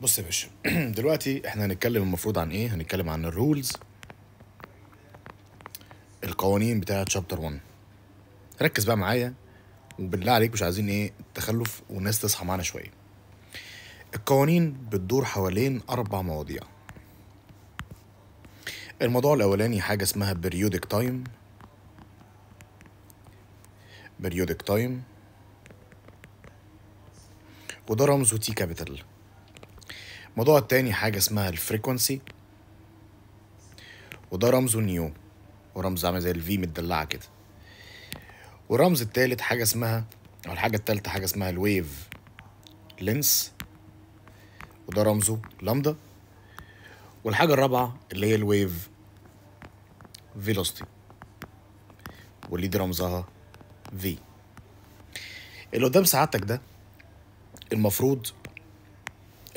بص يا باشا دلوقتي احنا هنتكلم المفروض عن ايه هنتكلم عن الرولز القوانين بتاعه شابتر 1 ركز بقى معايا وبالله عليك مش عايزين ايه التخلف والناس تصحى معانا شويه القوانين بتدور حوالين اربع مواضيع الموضوع الاولاني حاجه اسمها بريودك تايم بريودك تايم وده رمزه تي كابيتال الموضوع التاني حاجة اسمها الفريكونسي وده رمزه نيو ورمز عامل زي الفي متدلعة كده والرمز التالت حاجة اسمها أو الحاجة التالتة حاجة اسمها الويف لينس وده رمزه لامدا والحاجة الرابعة اللي هي الويف فيلوستي واللي دي رمزها في اللي قدام سعادتك ده المفروض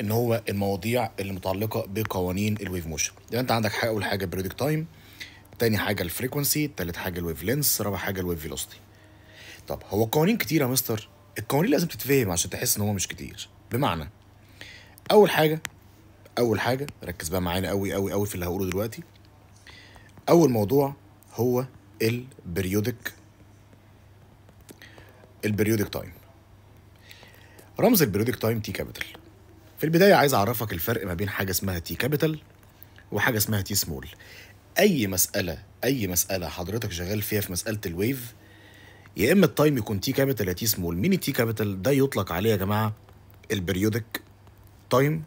ان هو المواضيع اللي متعلقه بقوانين الويف موشن يبقى انت عندك حاجه اول حاجه بريودك تايم تاني حاجه الفريكونسي تالت حاجه الويف لينس رابع حاجه الويف فيلوستي طب هو قوانين كتير يا مستر القوانين لازم تتفهم عشان تحس ان هو مش كتير بمعنى اول حاجه اول حاجه ركز بقى معانا قوي قوي قوي في اللي هقوله دلوقتي اول موضوع هو البريودك البريودك تايم رمز البريودك تايم تي كابيتال في البداية عايز أعرفك الفرق ما بين حاجة اسمها تي كابيتال وحاجة اسمها تي سمول أي مسألة أي مسألة حضرتك شغال فيها في مسألة الويف يا إما التايم يكون تي كابيتال يا تي سمول مين التي كابيتال ده يطلق عليه يا جماعة البريودك تايم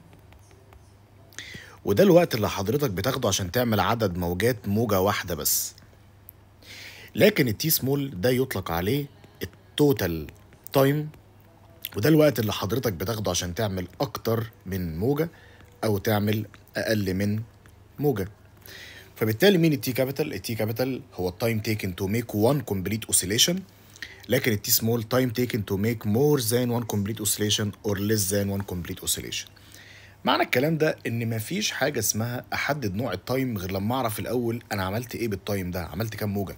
وده الوقت اللي حضرتك بتاخده عشان تعمل عدد موجات موجة واحدة بس لكن التي سمول ده يطلق عليه التوتال تايم وده الوقت اللي حضرتك بتاخده عشان تعمل اكتر من موجه او تعمل اقل من موجه فبالتالي مين التي كابيتال التي كابيتال هو التايم تيكن تو ميك وان كومبليت اوسيليشن لكن التي سمول تايم تيكن تو ميك مور ذان وان كومبليت اوسيليشن اور ليس ذان وان كومبليت اوسيليشن معنى الكلام ده ان مفيش حاجه اسمها احدد نوع التايم غير لما اعرف الاول انا عملت ايه بالتايم ده عملت كام موجه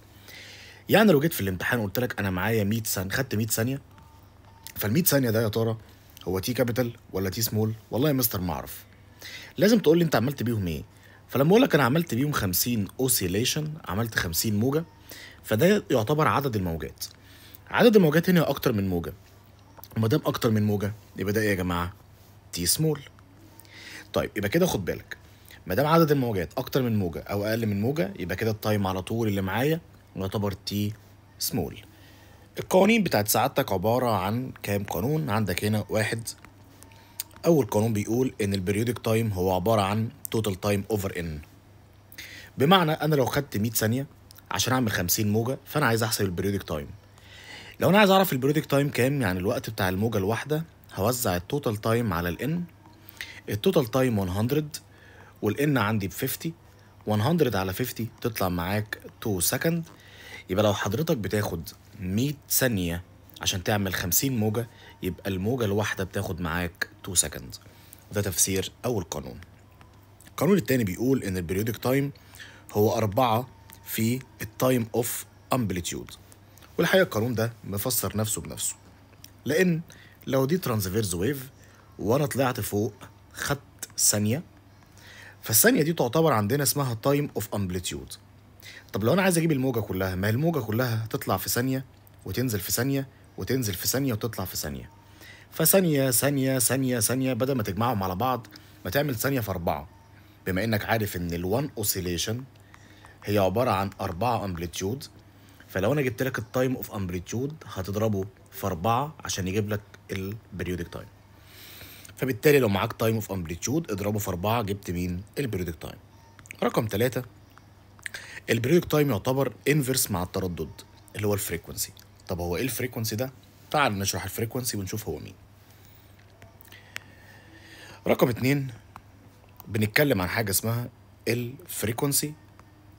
يعني لو جيت في الامتحان وقلت لك انا معايا 100 ثانيه خدت 100 ثانيه فال100 ثانيه ده يا ترى هو تي كابيتال ولا تي سمول والله يا مستر ما اعرف لازم تقول لي انت عملت بيهم ايه فلما اقول لك انا عملت بيهم 50 اوسيليشن عملت 50 موجه فده يعتبر عدد الموجات عدد الموجات هنا اكتر من موجه وما دام اكتر من موجه يبقى ده ايه يا جماعه تي سمول طيب يبقى كده خد بالك ما دام عدد الموجات اكتر من موجه او اقل من موجه يبقى كده التايم على طول اللي معايا يعتبر تي سمول القوانين بتاعت سعادتك عبارة عن كام قانون عندك هنا واحد أول قانون بيقول إن البريودك تايم هو عبارة عن توتال تايم أوفر إن بمعنى أنا لو خدت 100 ثانية عشان أعمل 50 موجة فأنا عايز أحسب البريودك تايم لو أنا عايز أعرف البريودك تايم كام يعني الوقت بتاع الموجة الواحدة هوزع التوتال تايم على الإن التوتال تايم 100 والإن عندي ب 50 100 على 50 تطلع معاك 2 سكند يبقى لو حضرتك بتاخد 100 ثانية عشان تعمل 50 موجة يبقى الموجة الواحدة بتاخد معاك 2 سكند ده تفسير أول قانون القانون الثاني بيقول إن البريودك تايم هو أربعة في التايم أوف أمبليتيود والحقيقة القانون ده مفسر نفسه بنفسه لأن لو دي ترانزفيرز ويف وأنا طلعت فوق خدت ثانية فالثانية دي تعتبر عندنا اسمها تايم أوف أمبليتيود طب لو انا عايز اجيب الموجه كلها ما هي الموجه كلها تطلع في ثانيه وتنزل في ثانيه وتنزل في ثانيه وتطلع في ثانيه فثانيه ثانيه ثانيه ثانيه بدل ما تجمعهم على بعض ما تعمل ثانيه في اربعه بما انك عارف ان الوان اوسيليشن هي عباره عن اربعه امبليتيود فلو انا جبت لك التايم اوف امبليتيود هتضربه في اربعه عشان يجيب لك البريودك تايم فبالتالي لو معاك تايم اوف امبليتيود اضربه في اربعه جبت مين البريودك تايم رقم ثلاثة البريودك تايم يعتبر انفرس مع التردد اللي هو الفريكونسي طب هو ايه الفريكونسي ده تعال نشرح الفريكونسي ونشوف هو مين رقم اتنين بنتكلم عن حاجه اسمها الفريكونسي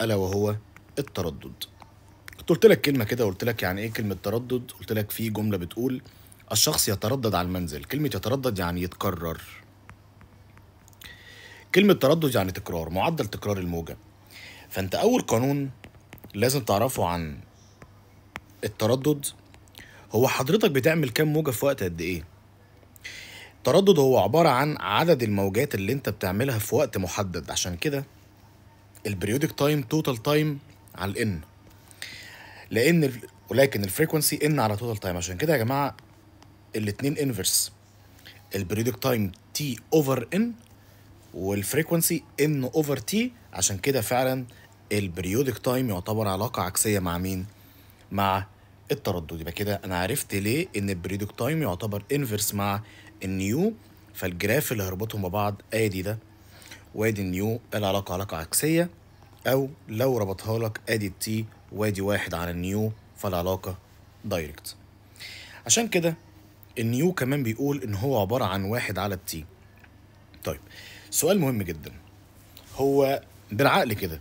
الا وهو التردد كنت قلت لك كلمه كده قلت لك يعني ايه كلمه تردد قلت لك في جمله بتقول الشخص يتردد على المنزل كلمه يتردد يعني يتكرر كلمه تردد يعني تكرار معدل تكرار الموجه فانت اول قانون لازم تعرفه عن التردد هو حضرتك بتعمل كام موجة في وقت قد ايه التردد هو عبارة عن عدد الموجات اللي انت بتعملها في وقت محدد عشان كده البريودك تايم توتال تايم على الان لان ولكن الفريكونسي ان على توتال تايم عشان كده يا جماعة الاتنين انفرس البريودك تايم تي اوفر ان والفريكونسي ان اوفر تي عشان كده فعلا البريودك تايم يعتبر علاقه عكسيه مع مين مع التردد يبقى كده انا عرفت ليه ان البريودك تايم يعتبر انفرس مع النيو فالجراف اللي هربطهم ببعض ادي ده وادي النيو العلاقه علاقه عكسيه او لو ربطها لك ادي التي وادي واحد على النيو فالعلاقه دايركت عشان كده النيو كمان بيقول ان هو عباره عن واحد على التي طيب سؤال مهم جدا هو بالعقل كده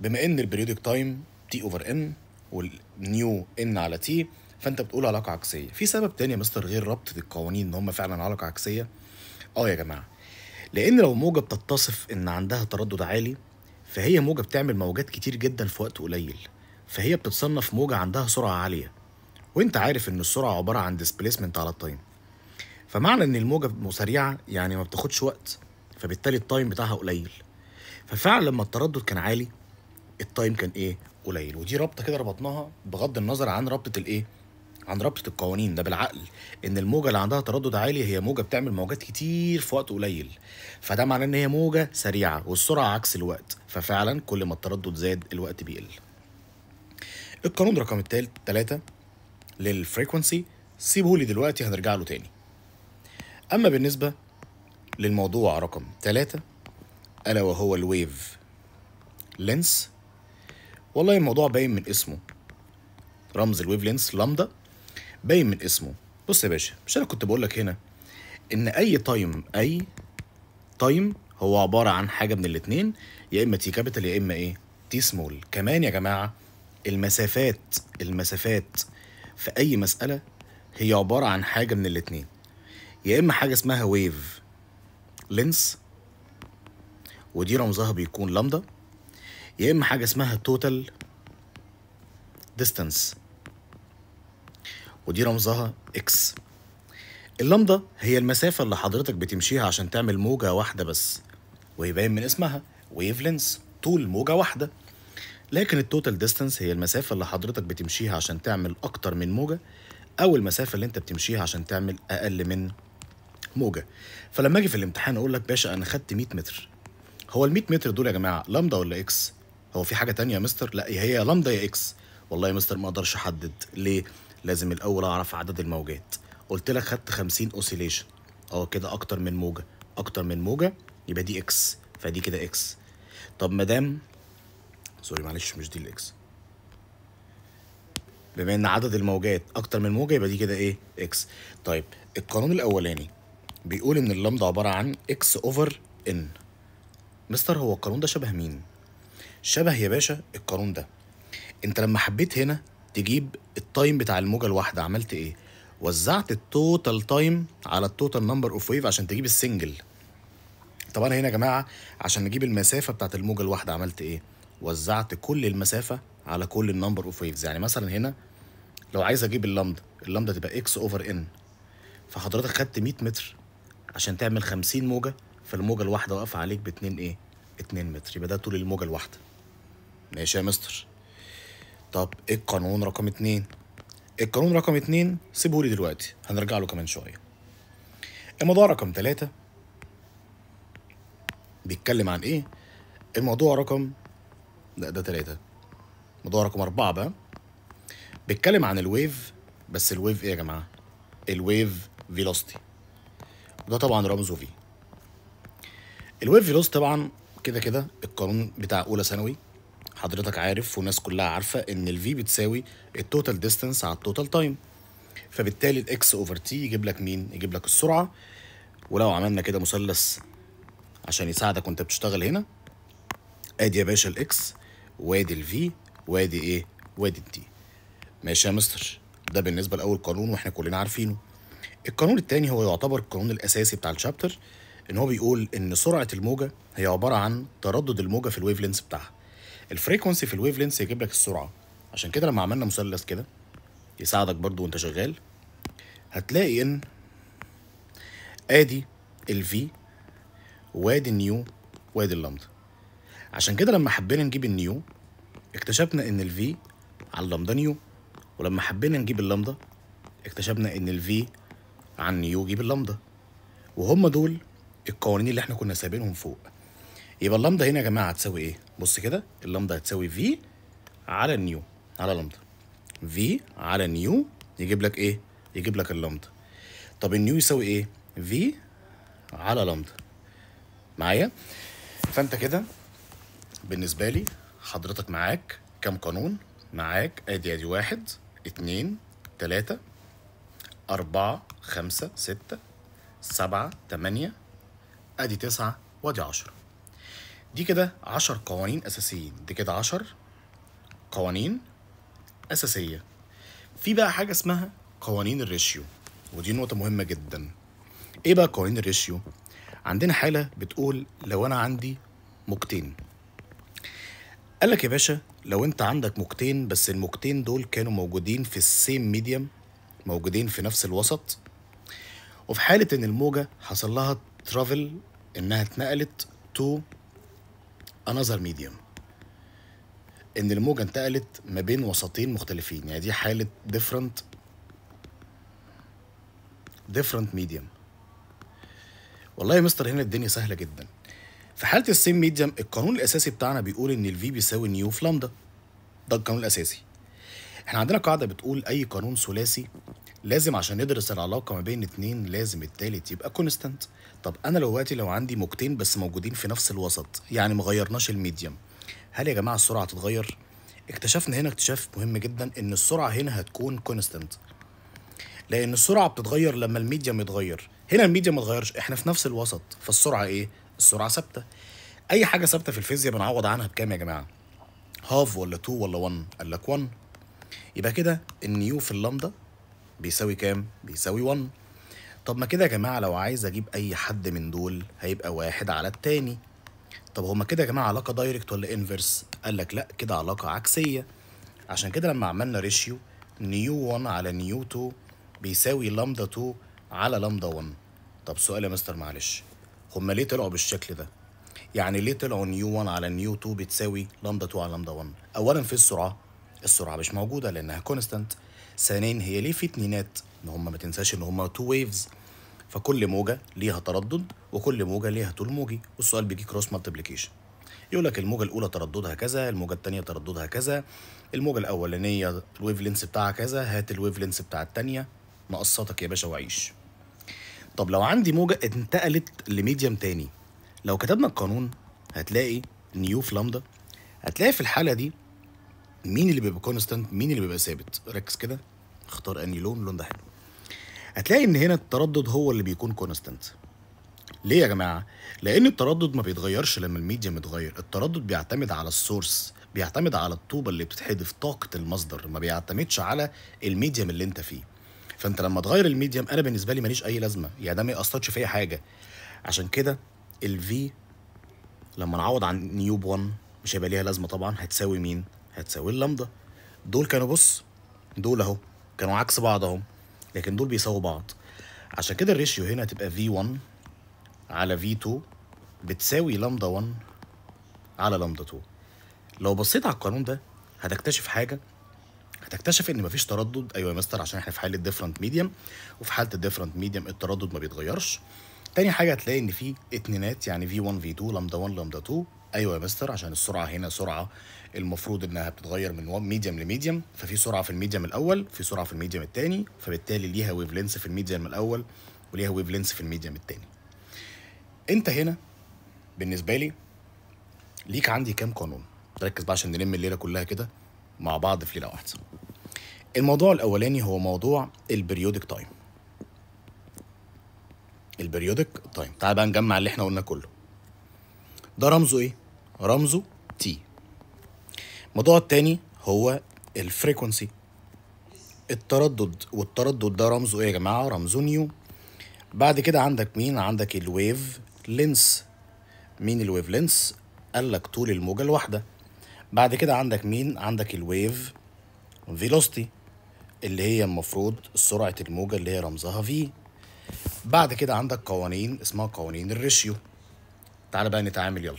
بما ان البريودك تايم تي اوفر ان والنيو ان على تي فانت بتقول علاقه عكسيه في سبب تاني يا مستر غير ربط القوانين ان هم فعلا علاقه عكسيه اه يا جماعه لان لو موجه بتتصف ان عندها تردد عالي فهي موجه بتعمل موجات كتير جدا في وقت قليل فهي بتتصنف موجه عندها سرعه عاليه وانت عارف ان السرعه عباره عن ديسبيسمنت على التايم فمعنى ان الموجه سريعه يعني ما بتاخدش وقت فبالتالي التايم بتاعها قليل ففعلا لما التردد كان عالي التايم كان ايه قليل ودي رابطه كده ربطناها بغض النظر عن رابطه الايه عن رابطه القوانين ده بالعقل ان الموجه اللي عندها تردد عالي هي موجه بتعمل موجات كتير في وقت قليل فده معناه ان هي موجه سريعه والسرعه عكس الوقت ففعلا كل ما التردد زاد الوقت بيقل القانون رقم الثالث ثلاثة للفريكونسي سيبه لي دلوقتي هنرجع له تاني اما بالنسبه للموضوع رقم ثلاثة ألا وهو الويف لينس والله الموضوع باين من اسمه رمز الويف لينس لامدا باين من اسمه بص يا باشا مش انا كنت بقول لك هنا ان اي تايم اي تايم هو عباره عن حاجه من الاتنين يا اما تي كابيتال يا اما ايه تي سمول كمان يا جماعه المسافات المسافات في اي مساله هي عباره عن حاجه من الاتنين يا اما حاجه اسمها ويف لينس ودي رمزها بيكون لامدا يا اما حاجه اسمها توتال ديستانس ودي رمزها اكس اللامدا هي المسافة اللي حضرتك بتمشيها عشان تعمل موجة واحدة بس ويبين من اسمها ويف لينس طول موجة واحدة لكن التوتال ديستانس هي المسافة اللي حضرتك بتمشيها عشان تعمل أكتر من موجة أو المسافة اللي أنت بتمشيها عشان تعمل أقل من موجه فلما اجي في الامتحان اقول لك باشا انا خدت 100 متر هو ال 100 متر دول يا جماعه لامدا ولا اكس هو في حاجه تانية يا مستر لا هي لامدا يا اكس والله يا مستر ما اقدرش احدد ليه لازم الاول اعرف عدد الموجات قلت لك خدت 50 اوسيليشن اه كده اكتر من موجه اكتر من موجه يبقى دي اكس فدي كده اكس طب ما دام سوري معلش مش دي الاكس بما ان عدد الموجات اكتر من موجه يبقى دي كده ايه اكس طيب القانون الاولاني بيقول ان اللمضه عباره عن اكس اوفر ان مستر هو القانون ده شبه مين شبه يا باشا القانون ده انت لما حبيت هنا تجيب التايم بتاع الموجه الواحده عملت ايه وزعت التوتال تايم على التوتال نمبر اوف ويف عشان تجيب السنجل طب انا هنا يا جماعه عشان نجيب المسافه بتاعت الموجه الواحده عملت ايه وزعت كل المسافه على كل النمبر اوف ويفز يعني مثلا هنا لو عايز اجيب اللمضه اللمضه تبقى اكس اوفر ان فحضرتك خدت 100 متر عشان تعمل 50 موجه فالموجه الواحده واقفه عليك ب 2 ايه 2 متر يبقى ده طول الموجه الواحده ماشي يا مستر طب ايه القانون رقم 2 القانون رقم 2 لي دلوقتي هنرجع له كمان شويه الموضوع رقم 3 بيتكلم عن ايه الموضوع رقم لا ده 3 الموضوع رقم 4 بقى بيتكلم عن الويف بس الويف ايه يا جماعه الويف فيلوستي وده طبعا رمزه في الويف فيلوس طبعا كده كده القانون بتاع اولى ثانوي حضرتك عارف والناس كلها عارفه ان الفي بتساوي التوتال ديستانس على التوتال تايم فبالتالي الاكس اوفر تي يجيب لك مين يجيب لك السرعه ولو عملنا كده مثلث عشان يساعدك وانت بتشتغل هنا ادي يا باشا الاكس وادي الفي وادي ايه وادي التي ماشي يا مستر ده بالنسبه لاول قانون واحنا كلنا عارفينه القانون الثاني هو يعتبر القانون الاساسي بتاع الشابتر ان هو بيقول ان سرعه الموجه هي عباره عن تردد الموجه في الويف لينس بتاعها الفريكونسي في الويف لينس يجيب لك السرعه عشان كده لما عملنا مثلث كده يساعدك برضو وانت شغال هتلاقي ان ادي الفي وادي النيو وادي اللامدا عشان كده لما حبينا نجيب النيو اكتشفنا ان الفي على اللامدا نيو ولما حبينا نجيب اللامدا اكتشفنا ان الفي عن نيوجي باللامدا وهم دول القوانين اللي احنا كنا سابقينهم فوق يبقى اللامدا هنا يا جماعه هتساوي ايه بص كده اللامدا هتساوي في على النيو على لامدا في على نيو يجيب لك ايه يجيب لك اللامدا طب النيو يساوي ايه في على لامدا معايا فانت كده بالنسبه لي حضرتك معاك كام قانون معاك ادي ادي واحد اتنين تلاته أربعة خمسة ستة سبعة تمانية أدي تسعة وأدي عشرة دي كده عشر قوانين أساسيين دي كده عشر قوانين أساسية في بقى حاجة اسمها قوانين الريشيو ودي نقطة مهمة جدا إيه بقى قوانين الريشيو؟ عندنا حالة بتقول لو أنا عندي موجتين قال لك يا باشا لو انت عندك موجتين بس الموجتين دول كانوا موجودين في السيم ميديم موجودين في نفس الوسط وفي حالة إن الموجة حصل لها ترافل إنها اتنقلت تو another medium إن الموجة انتقلت ما بين وسطين مختلفين يعني دي حالة different different medium والله يا مستر هنا الدنيا سهلة جدا في حالة السيم ميديم القانون الأساسي بتاعنا بيقول إن الفي بيساوي نيو في لامدا ده القانون الأساسي احنا عندنا قاعدة بتقول أي قانون ثلاثي لازم عشان ندرس العلاقة ما بين اتنين لازم التالت يبقى كونستانت طب أنا دلوقتي لو عندي موجتين بس موجودين في نفس الوسط يعني مغيرناش الميديم هل يا جماعة السرعة هتتغير؟ اكتشفنا هنا اكتشاف مهم جدا إن السرعة هنا هتكون كونستانت لأن السرعة بتتغير لما الميديم يتغير هنا الميديم ما اتغيرش احنا في نفس الوسط فالسرعة ايه؟ السرعة ثابتة أي حاجة ثابتة في الفيزياء بنعوض عنها بكام يا جماعة؟ هاف ولا تو ولا 1 قال لك 1 يبقى كده النيو في اللامدا بيساوي كام؟ بيساوي 1 طب ما كده يا جماعة لو عايز أجيب أي حد من دول هيبقى واحد على التاني طب هما كده يا جماعة علاقة دايركت ولا انفرس؟ قال لك لأ كده علاقة عكسية عشان كده لما عملنا ريشيو نيو 1 على نيو 2 بيساوي لامدا 2 على لامدا 1 طب سؤال يا مستر معلش هما ليه طلعوا بالشكل ده؟ يعني ليه طلعوا نيو 1 على نيو 2 بتساوي لامدا 2 على لامدا 1 اولا في السرعه السرعه مش موجوده لانها كونستانت ثانيا هي ليه في اتنينات ان هم ما تنساش ان هم تو ويفز فكل موجه ليها تردد وكل موجه ليها طول موجي والسؤال بيجي كروس مالتيبليكيشن يقول لك الموجه الاولى ترددها كذا الموجه الثانيه ترددها كذا الموجه الاولانيه الويف لينس بتاعها كذا هات الويف لينس بتاع الثانيه مقسطك يا باشا وعيش طب لو عندي موجه انتقلت لميديم تاني لو كتبنا القانون هتلاقي نيو في لامدا هتلاقي في الحاله دي مين اللي بيبقى كونستانت مين اللي بيبقى ثابت ركز كده اختار اني لون اللون ده حلو هتلاقي ان هنا التردد هو اللي بيكون كونستانت ليه يا جماعه لان التردد ما بيتغيرش لما الميديا متغير التردد بيعتمد على السورس بيعتمد على الطوبه اللي بتتحدف طاقه المصدر ما بيعتمدش على الميديم اللي انت فيه فانت لما تغير الميديم انا بالنسبه لي ماليش اي لازمه يعني ده ما ياثرش في اي حاجه عشان كده الفي لما نعوض عن نيوب 1 مش هيبقى ليها لازمه طبعا هتساوي مين هتساوي اللامدا دول كانوا بص دول اهو كانوا عكس بعض اهو لكن دول بيساووا بعض عشان كده الريشيو هنا هتبقى V1 على V2 بتساوي لامدا 1 على لامدا 2 لو بصيت على القانون ده هتكتشف حاجه هتكتشف ان مفيش تردد ايوه يا مستر عشان احنا في حاله ديفرنت ميديم وفي حاله الديفرنت ميديم التردد ما بيتغيرش تاني حاجه هتلاقي ان في اتنينات يعني في 1 في 2 لامدا 1 لامدا 2 ايوه يا مستر عشان السرعه هنا سرعه المفروض انها بتتغير من ميديم لميديم ففي سرعه في الميديم الاول في سرعه في الميديم الثاني فبالتالي ليها ويف لينس في الميديم الاول وليها ويف لينس في الميديم الثاني انت هنا بالنسبه لي ليك عندي كام قانون ركز بقى عشان نلم الليله كلها كده مع بعض في ليله واحده الموضوع الاولاني هو موضوع البريودك تايم البريودك تايم طيب، تعال بقى نجمع اللي احنا قلنا كله ده رمزه ايه رمزه تي الموضوع التاني هو الفريكونسي التردد والتردد ده رمزه ايه يا جماعه رمزه نيو بعد كده عندك مين عندك الويف لينس مين الويف لينس قال لك طول الموجه الواحده بعد كده عندك مين عندك الويف فيلوستي اللي هي المفروض سرعه الموجه اللي هي رمزها في بعد كده عندك قوانين اسمها قوانين الريشيو تعال بقى نتعامل يلا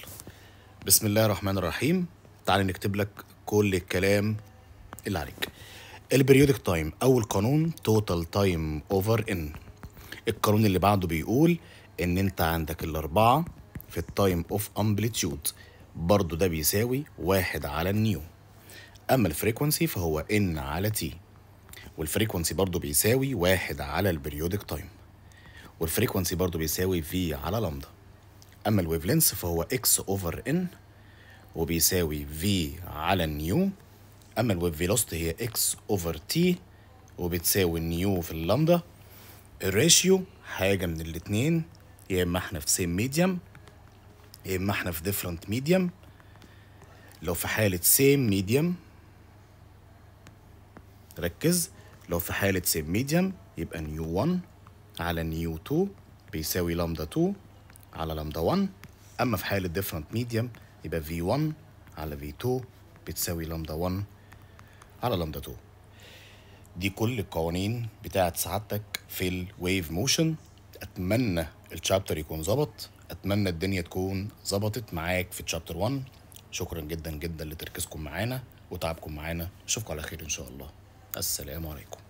بسم الله الرحمن الرحيم تعال نكتب لك كل الكلام اللي عليك البريودك تايم اول قانون توتال تايم اوفر ان القانون اللي بعده بيقول ان انت عندك الاربعه في التايم اوف امبليتيود برضو ده بيساوي واحد على النيو اما الفريكونسي فهو ان على تي والفريكونسي برضو بيساوي واحد على البريودك تايم والفريكونسي برضو بيساوي في على لامدا اما الويف فهو اكس اوفر ان وبيساوي في على نيو اما الويف فيلوسيتي هي اكس اوفر تي وبتساوي نيو في اللامدا الراشيو حاجه من الاتنين يا اما احنا في سيم ميديم يا اما احنا في ديفرنت ميديم لو في حاله سيم ميديم ركز لو في حاله سيم ميديم يبقى نيو 1 على نيو 2 بيساوي لامدا 2 على لامدا 1 اما في حاله ديفرنت ميديم يبقى في 1 على في 2 بتساوي لامدا 1 على لامدا 2 دي كل القوانين بتاعه سعادتك في الويف موشن اتمنى التشابتر يكون ظبط اتمنى الدنيا تكون ظبطت معاك في تشابتر 1 شكرا جدا جدا لتركيزكم معانا وتعبكم معانا اشوفكم على خير ان شاء الله السلام عليكم